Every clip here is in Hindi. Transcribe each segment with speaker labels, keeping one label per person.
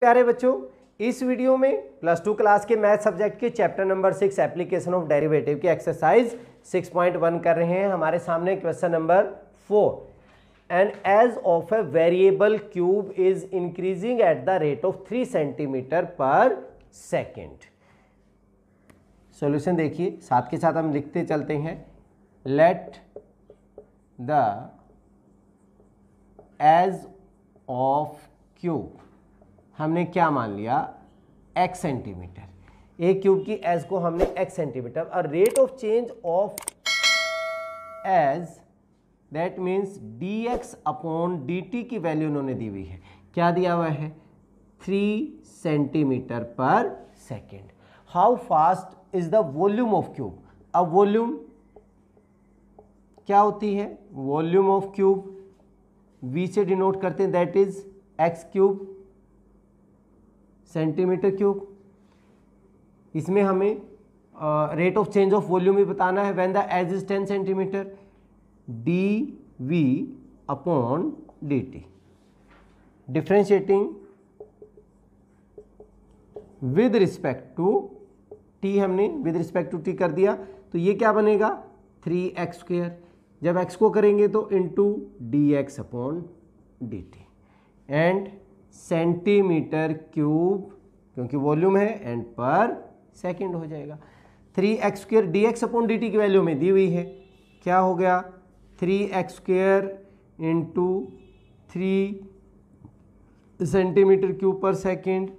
Speaker 1: प्यारे बच्चों इस वीडियो में प्लस टू क्लास के मैथ सब्जेक्ट के chapter number six application of derivative की एक्सरसाइज सिक्स पॉइंट वन कर रहे हैं हमारे सामने question number four and edge of a variable cube is increasing at the rate of three centimetre per second solution देखिए साथ के साथ हम लिखते चलते हैं let the edge of cube हमने क्या मान लिया एक्स सेंटीमीटर ए क्यूब की एज को हमने एक्स सेंटीमीटर और rate of change of edge that means d x upon d t की वैल्यू उन्होंने दी हुई है क्या दिया हुआ है three centimetre per second how fast is the volume of cube अब वॉल्यूम क्या होती है वॉल्यूम ऑफ क्यूब वी से डिनोट करते हैं that is x cube centimetre cube इसमें हमें rate of change of volume भी बताना है when the edge is ten centimetre d v upon d t differentiating with respect to t हमने विद रिस्पेक्ट टू टी कर दिया तो ये क्या बनेगा थ्री एक्स स्क्र जब एक्स को करेंगे तो into d x upon d t and centimetre cube क्योंकि वॉल्यूम है एंड पर सेकेंड हो जाएगा three x square d x upon d t की वैल्यू में दी हुई है क्या हो गया three x square into three centimetre cube per second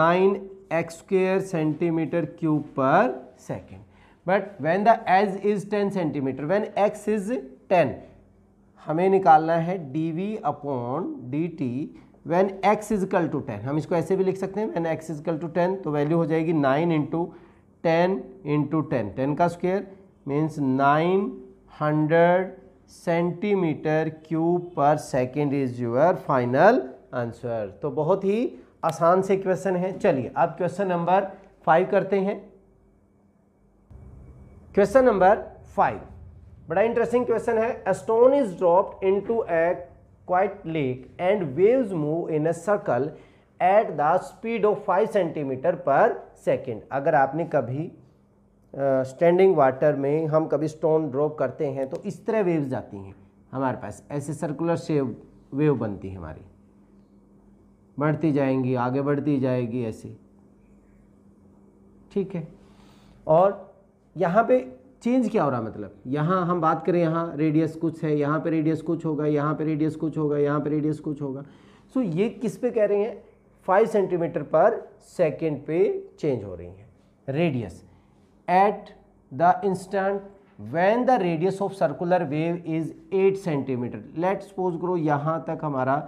Speaker 1: nine x square centimetre cube per second but when the edge is ten centimetre when x is ten हमें निकालना है d v upon d t when x is equal to ten हम इसको ऐसे भी लिख सकते हैं when x is equal to ten तो वैल्यू हो जाएगी nine into ten into ten ten का square means nine hundred centimetre cube per second is your final answer तो बहुत ही आसान से क्वेश्चन है चलिए अब क्वेश्चन नंबर फाइव करते हैं क्वेश्चन नंबर फाइव बड़ा इंटरेस्टिंग क्वेश्चन है stone is dropped into a quiet lake and waves move in a circle at the speed of five centimetre per second अगर आपने कभी स्टैंडिंग uh, वाटर में हम कभी स्टोन ड्रॉप करते हैं तो इस तरह वेव्स आती हैं हमारे पास ऐसे सर्कुलर शेव वेव बनती है हमारी बढ़ती जाएंगी आगे बढ़ती जाएगी ऐसे ठीक है और यहाँ पे चेंज क्या हो रहा मतलब यहाँ हम बात करें यहाँ रेडियस कुछ है यहाँ पे रेडियस कुछ होगा यहाँ पे रेडियस कुछ होगा यहाँ पे रेडियस कुछ होगा सो so, ये किस पे कह रहे हैं फाइव सेंटीमीटर पर सेकेंड पे चेंज हो रही है radius at the instant when the radius of circular wave is eight centimetre let suppose करो यहाँ तक हमारा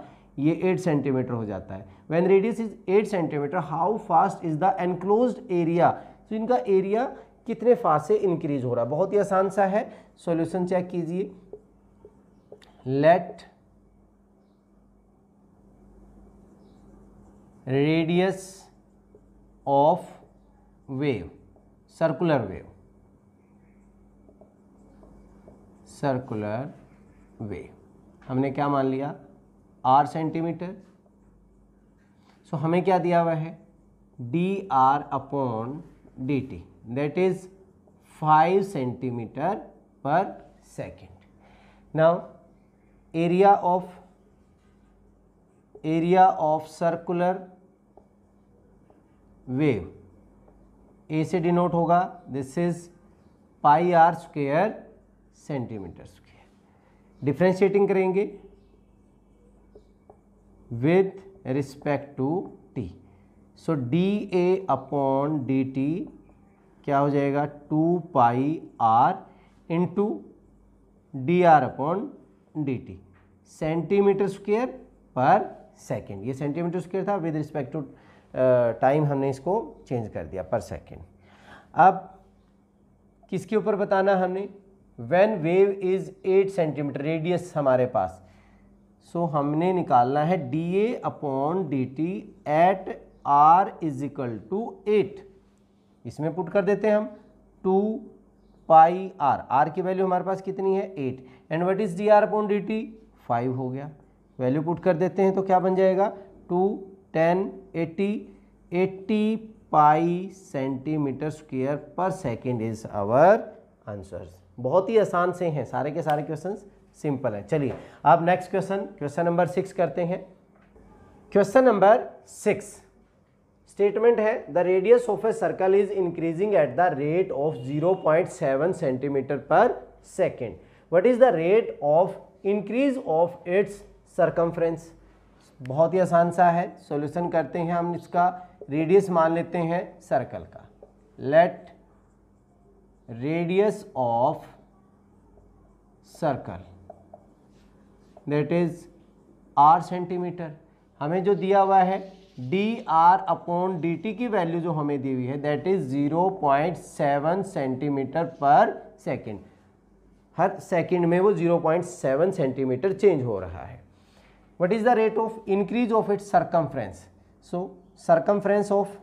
Speaker 1: ये एट सेंटीमीटर हो जाता है when radius is eight centimetre how fast is the enclose area तो इनका एरिया कितने फास्ट से इंक्रीज हो रहा है बहुत ही आसान सा है सॉल्यूशन चेक कीजिए let radius of wave circular wave circular wave हमने क्या मान लिया आर सेंटीमीटर सो हमें क्या दिया हुआ है d r upon d t that is five centimetre per second now area of area of circular wave A से डिनोट होगा this is pi r square centimetre square differentiating करेंगे with respect to t so d A upon d t क्या हो जाएगा two pi r into d r upon d t centimetre square per second ये सेंटीमीटर स्क्वेयर था विद रिस्पेक्ट टू टाइम हमने इसको चेंज कर दिया पर सेकेंड अब किसके ऊपर बताना हमने when wave is eight centimetre radius हमारे पास सो so, हमने निकालना है d A upon d t at r is equal to eight इसमें पुट कर देते हैं हम टू पाई आर आर की वैल्यू हमारे पास कितनी है eight and what is d r upon d t five हो गया वैल्यू पुट कर देते हैं तो क्या बन जाएगा two ten eighty eighty pi centimetre square per second is our answers बहुत ही आसान से हैं सारे के सारे क्वेश्चन सिंपल हैं चलिए अब next question question number six करते हैं क्वेश्चन नंबर सिक्स स्टेटमेंट है the radius of a circle is increasing at the rate of 0.7 centimetre per second what is the rate of increase of its circumference बहुत ही आसान सा है सोल्यूशन करते हैं हम इसका रेडियस मान लेते हैं सर्कल का let radius of circle that is r centimetre हमें जो दिया हुआ है d r upon d t की वैल्यू जो हमें दी हुई है that is 0.7 centimetre per second हर सेकेंड में वो 0.7 सेंटीमीटर चेंज हो रहा है what is the rate of increase of its circumference so circumference of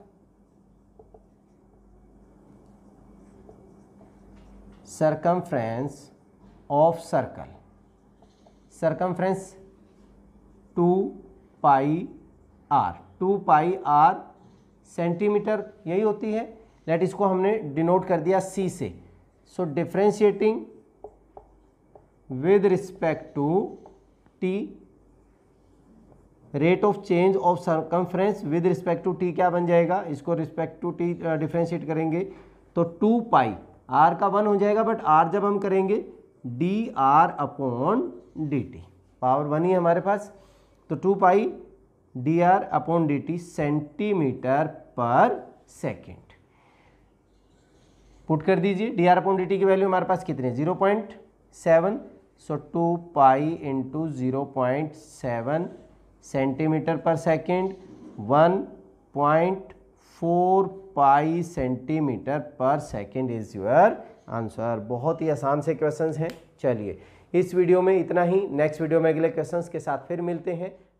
Speaker 1: circumference of circle circumference two pi r two pi r centimetre यही होती है लेट इसको हमने डिनोट कर दिया सी से so differentiating with respect to t rate of change of circumference with respect to t क्या बन जाएगा इसको रिस्पेक्ट टू टी डिफ्रेंशिएट करेंगे तो टू पाई आर का वन हो जाएगा बट आर जब हम करेंगे d r upon d t power one ही हमारे पास तो two pi d r upon d t centimetre per second put कर दीजिए d r upon d t की वैल्यू हमारे पास कितने zero point seven so two pi into zero point seven centimetre per second one point four pi centimetre per second is your answer बहुत ही आसान से क्वेश्चंस हैं चलिए इस वीडियो में इतना ही नेक्स्ट वीडियो में अगले क्वेश्चंस के साथ फिर मिलते हैं